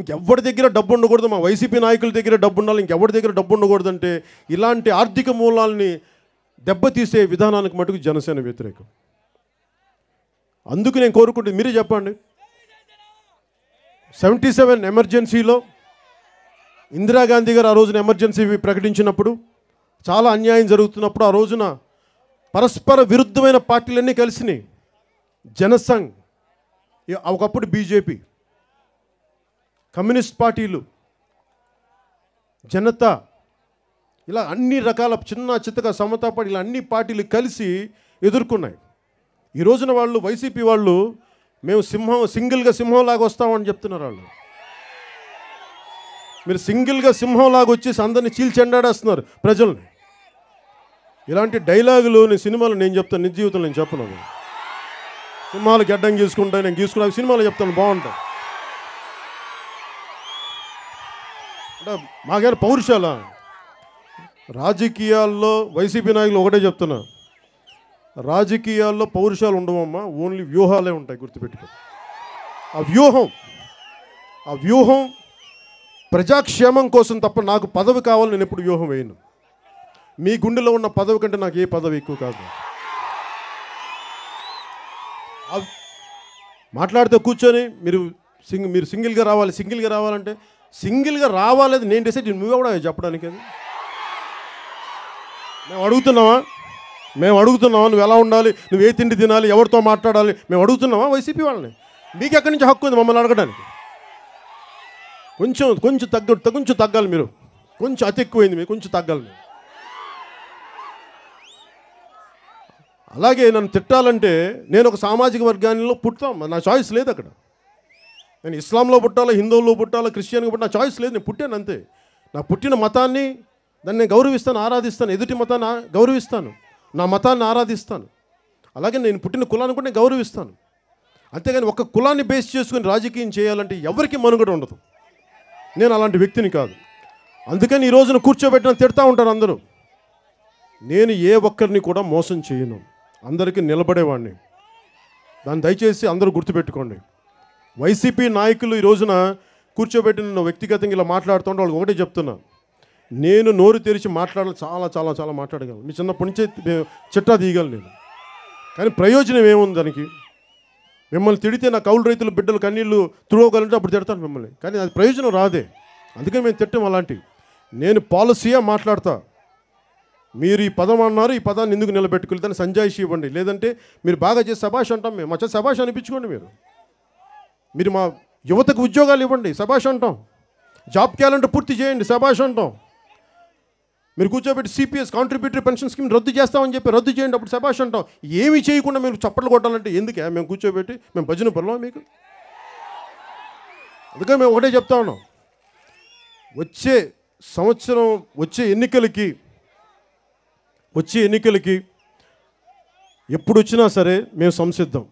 ఇంకెవరి దగ్గర డబ్బు ఉండకూడదు మా వైసీపీ నాయకుల దగ్గర డబ్బు ఉండాలి ఇంకెవరి దగ్గర డబ్బు ఉండకూడదు అంటే ఇలాంటి ఆర్థిక మూలాల్ని దెబ్బతీసే విధానానికి మటుకు జనసేన వ్యతిరేకం అందుకు నేను కోరుకుంటే మీరే చెప్పండి సెవెంటీ సెవెన్ ఎమర్జెన్సీలో ఇందిరాగాంధీ గారు ఆ రోజున ఎమర్జెన్సీ ప్రకటించినప్పుడు చాలా అన్యాయం జరుగుతున్నప్పుడు ఆ రోజున పరస్పర విరుద్ధమైన పార్టీలన్నీ కలిసినాయి జనసంఘ్ ఒకప్పుడు బీజేపీ కమ్యూనిస్ట్ పార్టీలు జనతా ఇలా అన్ని రకాల చిన్న చిత్తగా సమతా పార్టీ ఇలా అన్ని పార్టీలు కలిసి ఎదుర్కొన్నాయి ఈ రోజున వాళ్ళు వైసీపీ వాళ్ళు మేము సింహం సింగిల్గా సింహంలాగా వస్తామని చెప్తున్నారు వాళ్ళు మీరు సింగిల్గా సింహంలాగా వచ్చేసి అందరిని చీల్చెండాడేస్తున్నారు ప్రజల్ని ఇలాంటి డైలాగులు నేను సినిమాలు నేను చెప్తాను నిజ జీవితంలో నేను చెప్పను సినిమాలు గడ్డం గీసుకుంటా నేను గీసుకున్నా సినిమాలు చెప్తాను బాగుంటాయి అంటే మాగారు పౌరుషాల రాజకీయాల్లో వైసీపీ నాయకులు ఒకటే చెప్తున్నా రాజకీయాల్లో పౌరుషాలు ఉండవమ్మా ఓన్లీ వ్యూహాలే ఉంటాయి గుర్తుపెట్టుకో ఆ వ్యూహం ఆ వ్యూహం ప్రజాక్షేమం కోసం తప్ప నాకు పదవి కావాలి నేను ఎప్పుడు వ్యూహం వేయను మీ గుండెలో ఉన్న పదవి కంటే నాకు ఏ పదవి ఎక్కువ కాదు మాట్లాడితే కూర్చొని మీరు సింగ్ మీరు సింగిల్గా రావాలి సింగిల్గా రావాలంటే సింగిల్గా రావాలేదు నేను డిసైడ్ నువ్వే కూడా చెప్పడానికి అది మేము అడుగుతున్నావా మేము అడుగుతున్నావా నువ్వు ఎలా ఉండాలి నువ్వు ఏ తిండి తినాలి ఎవరితో మాట్లాడాలి మేము అడుగుతున్నావా వైసీపీ వాళ్ళని మీకు ఎక్కడి నుంచి హక్కు ఉంది మమ్మల్ని అడగడానికి కొంచెం కొంచెం తగ్గ కొంచెం తగ్గాలి మీరు కొంచెం అతి ఎక్కువైంది మీరు కొంచెం తగ్గాలి అలాగే నన్ను తిట్టాలంటే నేను ఒక సామాజిక వర్గాల్లో పుట్టాం నా చాయిస్ లేదు అక్కడ నేను ఇస్లాంలో పుట్టాలా హిందువుల్లో పుట్టాలా క్రిస్టియన్గా పుట్టిన చాయిస్ లేదు నేను పుట్టాను అంతే నా పుట్టిన మతాన్ని దాన్ని నేను గౌరవిస్తాను ఆరాధిస్తాను ఎదుటి మతాన్ని గౌరవిస్తాను నా మతాన్ని ఆరాధిస్తాను అలాగే నేను పుట్టిన కులాన్ని కూడా నేను గౌరవిస్తాను అంతేగాని ఒక కులాన్ని బేస్ చేసుకుని రాజకీయం చేయాలంటే ఎవరికి మనుగడ ఉండదు నేను అలాంటి వ్యక్తిని కాదు అందుకని ఈ రోజున కూర్చోబెట్టిన తిడతా ఉంటారు అందరూ నేను ఏ ఒక్కరిని కూడా మోసం చేయను అందరికీ నిలబడేవాడిని దాన్ని దయచేసి అందరూ గుర్తుపెట్టుకోండి వైసీపీ నాయకులు ఈ రోజున కూర్చోబెట్టి నన్ను వ్యక్తిగతంగా ఇలా మాట్లాడుతుంటే వాళ్ళకి ఒకటే చెప్తున్నా నేను నోరు తెరిచి మాట్లాడాలి చాలా చాలా చాలా మాట్లాడగలను మీ చిన్నప్పటి నుంచే చిట్టా తీయగలను నేను కానీ ప్రయోజనం ఏముంది దానికి మిమ్మల్ని తిడితే నా కౌలు రైతులు బిడ్డలు కన్నీళ్ళు తిరగలంటే అప్పుడు తిడతాను మిమ్మల్ని కానీ అది ప్రయోజనం రాదే అందుకని మేము తిట్టం అలాంటివి నేను పాలసీయా మాట్లాడతా మీరు ఈ పదం అన్నారు ఈ పదాన్ని ఎందుకు నిలబెట్టుకోలేదు దాన్ని సంజాయిషి ఇవ్వండి లేదంటే మీరు బాగా చేసి సభాష్ అంటాం మేము మచ్చ సభాష్ అనిపించుకోండి మీరు మీరు మా యువతకు ఉద్యోగాలు ఇవ్వండి శభాష్ అంటాం జాబ్ క్యాలెండర్ పూర్తి చేయండి శభాష్ అంటాం మీరు కూర్చోబెట్టి సిపిఎస్ కాంట్రిబ్యూటరీ పెన్షన్ స్కీమ్ రద్దు చేస్తామని చెప్పి రద్దు చేయండి అప్పుడు శభాష్ అంటాం ఏమి చేయకుండా మీరు చప్పట్లు కొట్టాలంటే ఎందుకే మేము కూర్చోబెట్టి మేము భజన పనులు మీకు అందుకే మేము ఒకటే చెప్తా ఉన్నాం వచ్చే సంవత్సరం వచ్చే ఎన్నికలకి వచ్చే ఎన్నికలకి ఎప్పుడు వచ్చినా సరే మేము సంసిద్ధం